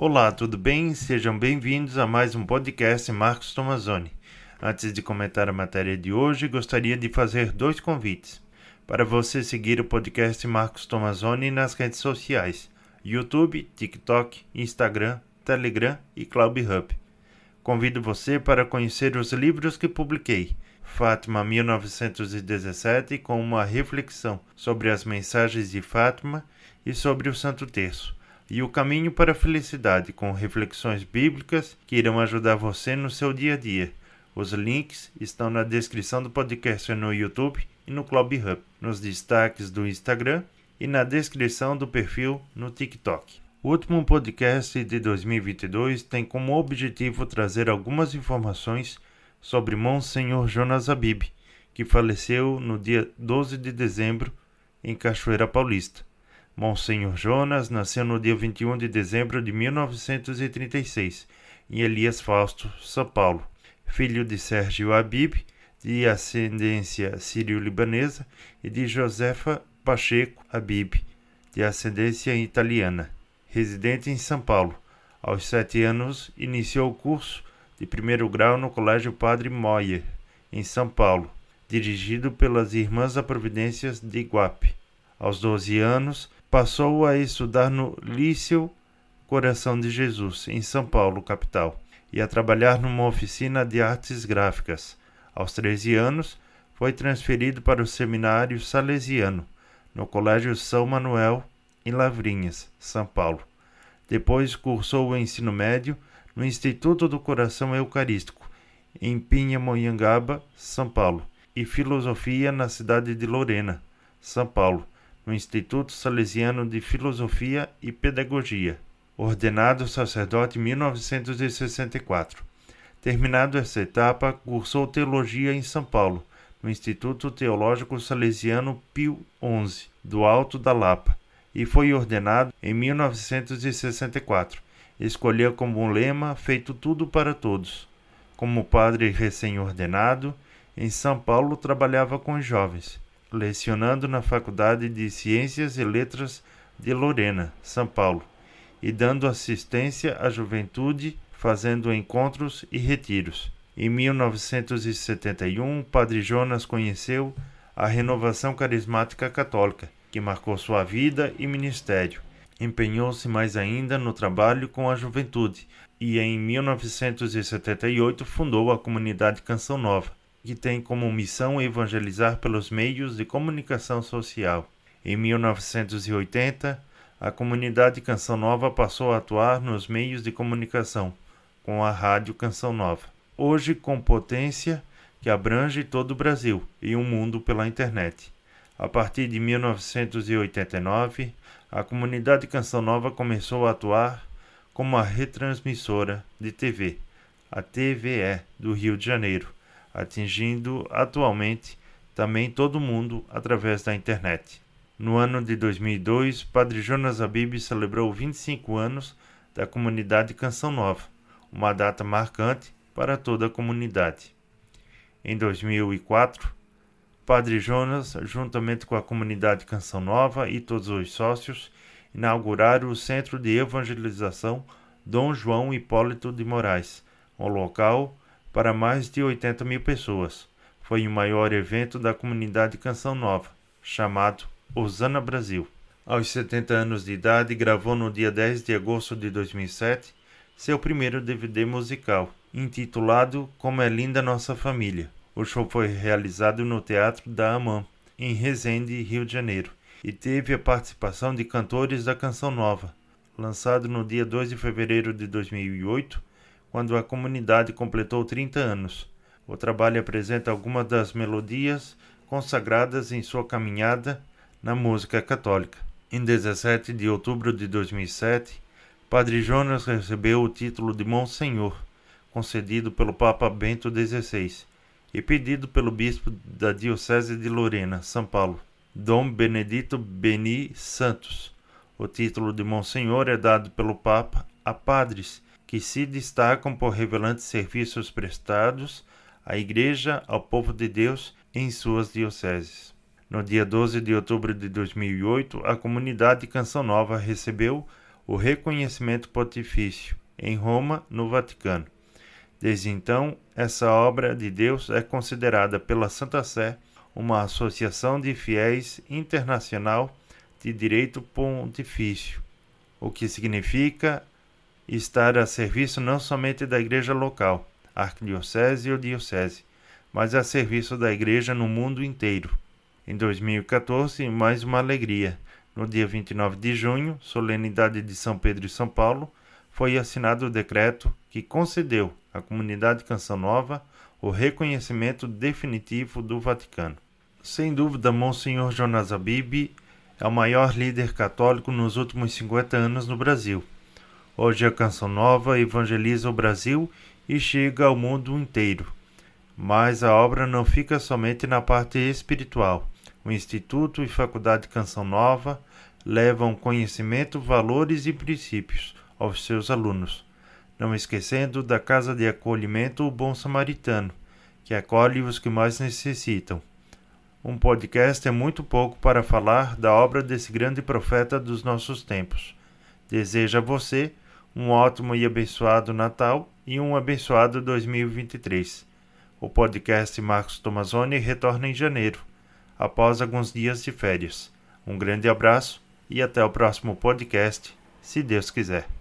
Olá, tudo bem? Sejam bem-vindos a mais um podcast Marcos Tomazoni. Antes de comentar a matéria de hoje, gostaria de fazer dois convites. Para você seguir o podcast Marcos Tomazoni nas redes sociais: YouTube, TikTok, Instagram, Telegram e Clubhub. Convido você para conhecer os livros que publiquei. Fátima 1917 com uma reflexão sobre as mensagens de Fátima e sobre o Santo Terço e o caminho para a felicidade com reflexões bíblicas que irão ajudar você no seu dia a dia. Os links estão na descrição do podcast no YouTube e no Clubhub, nos destaques do Instagram e na descrição do perfil no TikTok. O último podcast de 2022 tem como objetivo trazer algumas informações sobre Monsenhor Jonas Abib, que faleceu no dia 12 de dezembro em Cachoeira Paulista. Monsenhor Jonas nasceu no dia 21 de dezembro de 1936, em Elias Fausto, São Paulo. Filho de Sérgio Habib, de ascendência sírio-libanesa, e de Josefa Pacheco Habib, de ascendência italiana, residente em São Paulo. Aos sete anos, iniciou o curso de primeiro grau no Colégio Padre Moyer, em São Paulo, dirigido pelas Irmãs da Providências de Iguape. Aos 12 anos, Passou a estudar no Liceu Coração de Jesus, em São Paulo, capital, e a trabalhar numa oficina de artes gráficas. Aos 13 anos, foi transferido para o seminário salesiano, no Colégio São Manuel, em Lavrinhas, São Paulo. Depois cursou o ensino médio no Instituto do Coração Eucarístico, em Pinhamonhangaba, São Paulo, e filosofia na cidade de Lorena, São Paulo, no Instituto Salesiano de Filosofia e Pedagogia, ordenado sacerdote em 1964. Terminado essa etapa, cursou teologia em São Paulo, no Instituto Teológico Salesiano Pio XI, do Alto da Lapa, e foi ordenado em 1964. Escolheu como um lema Feito Tudo para Todos. Como padre recém-ordenado, em São Paulo trabalhava com jovens lecionando na Faculdade de Ciências e Letras de Lorena, São Paulo, e dando assistência à juventude, fazendo encontros e retiros. Em 1971, Padre Jonas conheceu a renovação carismática católica, que marcou sua vida e ministério. Empenhou-se mais ainda no trabalho com a juventude e, em 1978, fundou a comunidade Canção Nova, que tem como missão evangelizar pelos meios de comunicação social. Em 1980, a comunidade Canção Nova passou a atuar nos meios de comunicação, com a rádio Canção Nova. Hoje, com potência que abrange todo o Brasil e o um mundo pela internet. A partir de 1989, a comunidade Canção Nova começou a atuar como a retransmissora de TV, a TVE do Rio de Janeiro, atingindo atualmente também todo mundo através da internet. No ano de 2002, Padre Jonas Abib celebrou 25 anos da comunidade Canção Nova, uma data marcante para toda a comunidade. Em 2004, Padre Jonas, juntamente com a comunidade Canção Nova e todos os sócios, inauguraram o Centro de Evangelização Dom João Hipólito de Moraes, um local para mais de 80 mil pessoas. Foi o maior evento da comunidade Canção Nova, chamado Osana Brasil. Aos 70 anos de idade, gravou no dia 10 de agosto de 2007 seu primeiro DVD musical, intitulado Como é Linda Nossa Família. O show foi realizado no Teatro da Amã em Resende, Rio de Janeiro, e teve a participação de cantores da Canção Nova. Lançado no dia 2 de fevereiro de 2008, quando a comunidade completou 30 anos. O trabalho apresenta algumas das melodias consagradas em sua caminhada na música católica. Em 17 de outubro de 2007, Padre Jonas recebeu o título de Monsenhor, concedido pelo Papa Bento XVI e pedido pelo bispo da Diocese de Lorena, São Paulo, Dom Benedito Beni Santos. O título de Monsenhor é dado pelo Papa a padres que se destacam por revelantes serviços prestados à Igreja, ao povo de Deus em suas dioceses. No dia 12 de outubro de 2008, a comunidade Canção Nova recebeu o reconhecimento pontifício em Roma, no Vaticano. Desde então, essa obra de Deus é considerada pela Santa Sé uma associação de fiéis internacional de direito pontifício, o que significa e estar a serviço não somente da igreja local, arquidiocese ou diocese, mas a serviço da igreja no mundo inteiro. Em 2014, mais uma alegria. No dia 29 de junho, solenidade de São Pedro e São Paulo, foi assinado o decreto que concedeu à comunidade Canção Nova o reconhecimento definitivo do Vaticano. Sem dúvida, Monsenhor Jonas Abib é o maior líder católico nos últimos 50 anos no Brasil. Hoje a é Canção Nova evangeliza o Brasil e chega ao mundo inteiro. Mas a obra não fica somente na parte espiritual. O Instituto e Faculdade Canção Nova levam conhecimento, valores e princípios aos seus alunos, não esquecendo da Casa de Acolhimento O Bom Samaritano, que acolhe os que mais necessitam. Um podcast é muito pouco para falar da obra desse grande profeta dos nossos tempos. Deseja você um ótimo e abençoado Natal e um abençoado 2023. O podcast Marcos Tomazoni retorna em janeiro, após alguns dias de férias. Um grande abraço e até o próximo podcast, se Deus quiser.